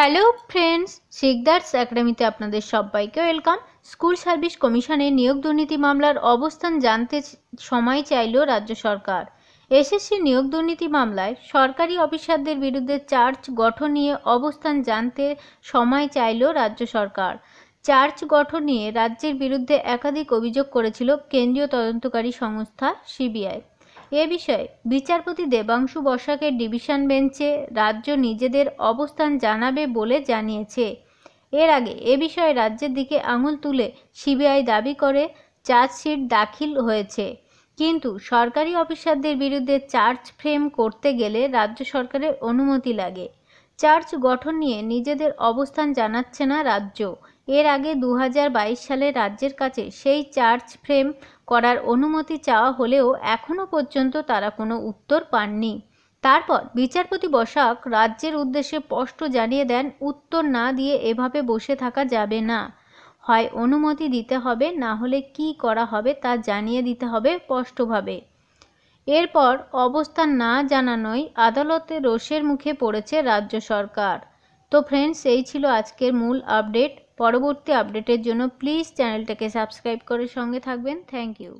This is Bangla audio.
হ্যালো ফ্রেন্ডস শিকদার্স একাডেমিতে আপনাদের সবাইকে ওয়েলকাম স্কুল সার্ভিস কমিশনের নিয়োগ দুর্নীতি মামলার অবস্থান জানতে সময় চাইল রাজ্য সরকার এসএসসি নিয়োগ দুর্নীতি মামলায় সরকারি অফিসারদের বিরুদ্ধে চার্জ গঠন নিয়ে অবস্থান জানতে সময় চাইল রাজ্য সরকার চার্জ গঠন নিয়ে রাজ্যের বিরুদ্ধে একাধিক অভিযোগ করেছিল কেন্দ্রীয় তদন্তকারী সংস্থা সিবিআই এ বিষয়ে বিচারপতি দেবাংশু বসাকের ডিভিশন বেঞ্চে রাজ্য নিজেদের অবস্থান জানাবে বলে জানিয়েছে এর আগে এ বিষয়ে রাজ্যের দিকে আঙুল তুলে সিবিআই দাবি করে চার্জশিট দাখিল হয়েছে কিন্তু সরকারি অফিসারদের বিরুদ্ধে চার্জ ফ্রেম করতে গেলে রাজ্য সরকারের অনুমতি লাগে চার্জ গঠন নিয়ে নিজেদের অবস্থান জানাচ্ছে না রাজ্য এর আগে দু সালে রাজ্যের কাছে সেই চার্জ ফ্রেম করার অনুমতি চাওয়া হলেও এখনও পর্যন্ত তারা কোনো উত্তর পাননি তারপর বিচারপতি বসাক রাজ্যের উদ্দেশ্যে স্পষ্ট জানিয়ে দেন উত্তর না দিয়ে এভাবে বসে থাকা যাবে না হয় অনুমতি দিতে হবে না হলে কি করা হবে তা জানিয়ে দিতে হবে স্পষ্টভাবে এরপর অবস্থান না জানানোই আদালতে রোষের মুখে পড়েছে রাজ্য সরকার তো ফ্রেন্ডস এই ছিল আজকের মূল আপডেট পরবর্তী আপডেটের জন্য প্লিজ চ্যানেলটাকে সাবস্ক্রাইব করে সঙ্গে থাকবেন থ্যাংক ইউ